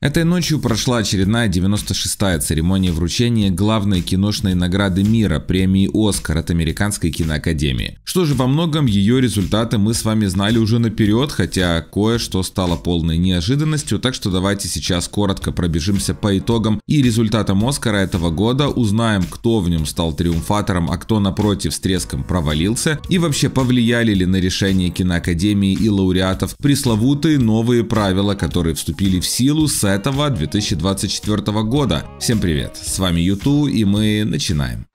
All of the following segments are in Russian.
Этой ночью прошла очередная 96-я церемония вручения главной киношной награды мира – премии «Оскар» от Американской киноакадемии. Что же, во многом ее результаты мы с вами знали уже наперед, хотя кое-что стало полной неожиданностью, так что давайте сейчас коротко пробежимся по итогам и результатам «Оскара» этого года, узнаем, кто в нем стал триумфатором, а кто напротив с треском провалился, и вообще повлияли ли на решение киноакадемии и лауреатов пресловутые новые правила, которые вступили в силу с этого 2024 года. Всем привет, с вами Юту и мы начинаем.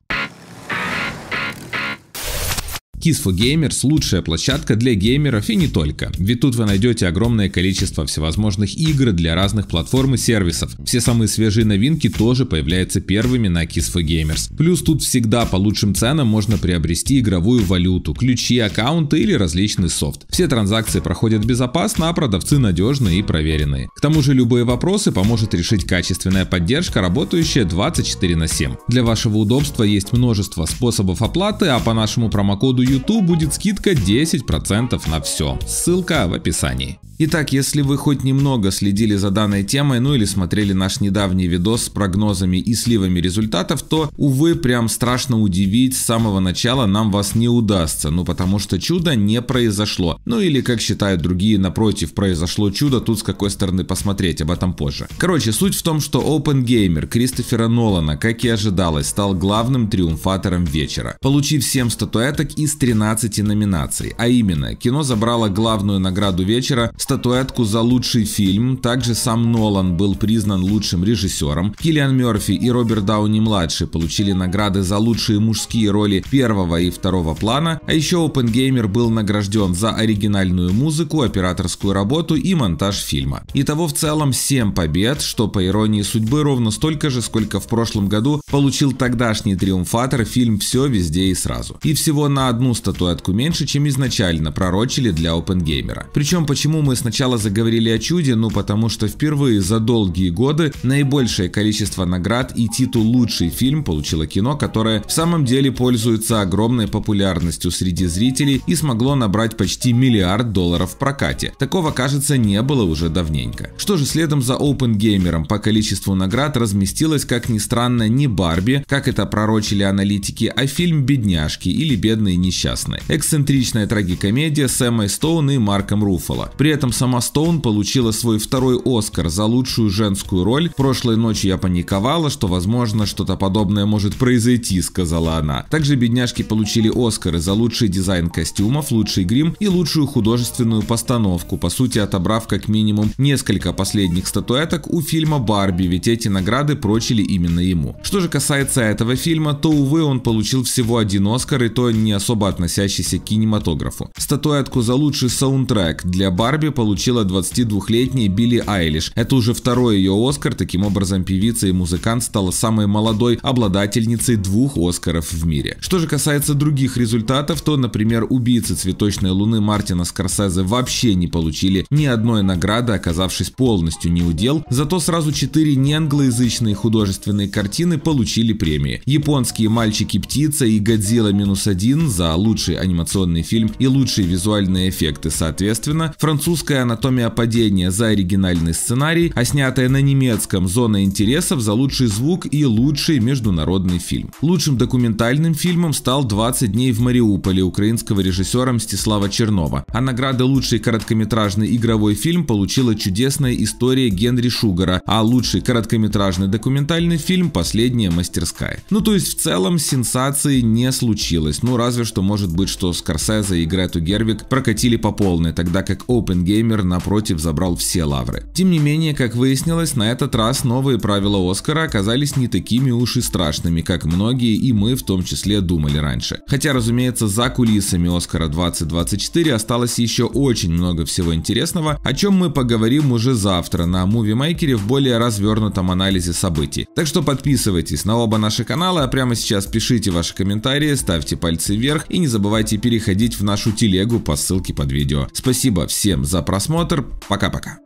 Kiss4 Gamers – лучшая площадка для геймеров и не только, ведь тут вы найдете огромное количество всевозможных игр для разных платформ и сервисов. Все самые свежие новинки тоже появляются первыми на Kiss4 Gamers. Плюс тут всегда по лучшим ценам можно приобрести игровую валюту, ключи, аккаунты или различный софт. Все транзакции проходят безопасно, а продавцы надежные и проверенные. К тому же любые вопросы поможет решить качественная поддержка, работающая 24 на 7. Для вашего удобства есть множество способов оплаты, а по нашему промокоду YouTube будет скидка 10% на все. Ссылка в описании. Итак, если вы хоть немного следили за данной темой, ну или смотрели наш недавний видос с прогнозами и сливами результатов, то, увы, прям страшно удивить с самого начала нам вас не удастся, ну потому что чудо не произошло. Ну или, как считают другие, напротив, произошло чудо, тут с какой стороны посмотреть, об этом позже. Короче, суть в том, что Open Gamer Кристофера Нолана, как и ожидалось, стал главным триумфатором вечера, получив 7 статуэток из 13 номинаций, а именно, кино забрало главную награду вечера – статуэтку за лучший фильм. Также сам Нолан был признан лучшим режиссером. Киллиан Мерфи и Роберт Дауни-младший получили награды за лучшие мужские роли первого и второго плана. А еще Опенгеймер был награжден за оригинальную музыку, операторскую работу и монтаж фильма. Итого в целом 7 побед, что по иронии судьбы ровно столько же, сколько в прошлом году получил тогдашний триумфатор фильм «Все везде и сразу». И всего на одну статуэтку меньше, чем изначально пророчили для Опенгеймера. Причем почему мы мы сначала заговорили о чуде, ну потому что впервые за долгие годы наибольшее количество наград и титул «Лучший фильм» получило кино, которое в самом деле пользуется огромной популярностью среди зрителей и смогло набрать почти миллиард долларов в прокате. Такого, кажется, не было уже давненько. Что же, следом за Open Gamer по количеству наград разместилась, как ни странно, не Барби, как это пророчили аналитики, а фильм «Бедняжки» или «Бедные несчастные». Эксцентричная трагикомедия Сэмой Стоун и Марком Руффало. При этом этом сама Стоун получила свой второй Оскар за лучшую женскую роль. Прошлой ночью я паниковала, что возможно что-то подобное может произойти, сказала она. Также бедняжки получили Оскары за лучший дизайн костюмов, лучший грим и лучшую художественную постановку, по сути отобрав как минимум несколько последних статуэток у фильма Барби, ведь эти награды прочили именно ему. Что же касается этого фильма, то увы он получил всего один Оскар и то не особо относящийся к кинематографу. Статуэтку за лучший саундтрек для Барби получила 22-летняя Билли Айлиш. Это уже второй ее Оскар, таким образом певица и музыкант стала самой молодой обладательницей двух Оскаров в мире. Что же касается других результатов, то, например, «Убийцы цветочной луны» Мартина Скорсезе вообще не получили ни одной награды, оказавшись полностью неудел, зато сразу четыре неанглоязычные художественные картины получили премии. «Японские мальчики-птица» и «Годзилла минус один» за лучший анимационный фильм и лучшие визуальные эффекты, соответственно, французский «Русская анатомия падения» за оригинальный сценарий, а снятая на немецком «Зона интересов» за лучший звук и лучший международный фильм. Лучшим документальным фильмом стал «20 дней в Мариуполе» украинского режиссера Мстислава Чернова, а награда «Лучший короткометражный игровой фильм» получила чудесная история Генри Шугара, а лучший короткометражный документальный фильм «Последняя мастерская». Ну то есть в целом сенсации не случилось, ну разве что может быть, что Скорсезе и Грету Гервик прокатили по полной, тогда как Open Game геймер, напротив, забрал все лавры. Тем не менее, как выяснилось, на этот раз новые правила Оскара оказались не такими уж и страшными, как многие и мы в том числе думали раньше. Хотя, разумеется, за кулисами Оскара 2024 осталось еще очень много всего интересного, о чем мы поговорим уже завтра на Movie Maker в более развернутом анализе событий. Так что подписывайтесь на оба наши канала, а прямо сейчас пишите ваши комментарии, ставьте пальцы вверх и не забывайте переходить в нашу телегу по ссылке под видео. Спасибо всем за просмотр. Пока-пока.